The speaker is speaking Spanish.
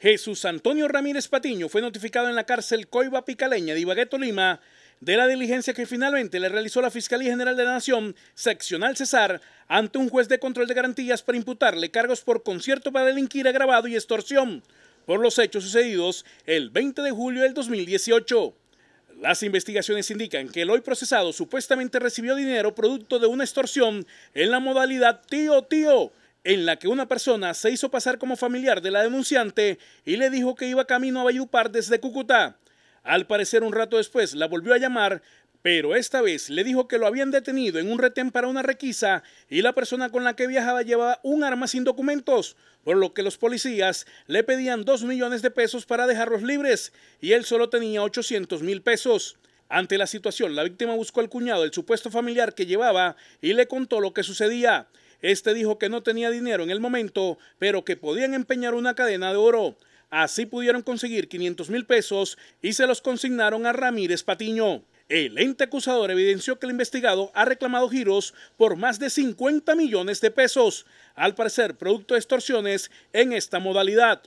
Jesús Antonio Ramírez Patiño fue notificado en la cárcel Coiba Picaleña de Ibagueto, Lima, de la diligencia que finalmente le realizó la Fiscalía General de la Nación, seccional Cesar, ante un juez de control de garantías para imputarle cargos por concierto para delinquir agravado y extorsión por los hechos sucedidos el 20 de julio del 2018. Las investigaciones indican que el hoy procesado supuestamente recibió dinero producto de una extorsión en la modalidad tío-tío, en la que una persona se hizo pasar como familiar de la denunciante y le dijo que iba camino a Bayupar desde Cúcuta. Al parecer un rato después la volvió a llamar, pero esta vez le dijo que lo habían detenido en un retén para una requisa y la persona con la que viajaba llevaba un arma sin documentos, por lo que los policías le pedían 2 millones de pesos para dejarlos libres y él solo tenía 800 mil pesos. Ante la situación, la víctima buscó al cuñado del supuesto familiar que llevaba y le contó lo que sucedía. Este dijo que no tenía dinero en el momento, pero que podían empeñar una cadena de oro. Así pudieron conseguir 500 mil pesos y se los consignaron a Ramírez Patiño. El ente acusador evidenció que el investigado ha reclamado giros por más de 50 millones de pesos, al parecer producto de extorsiones en esta modalidad.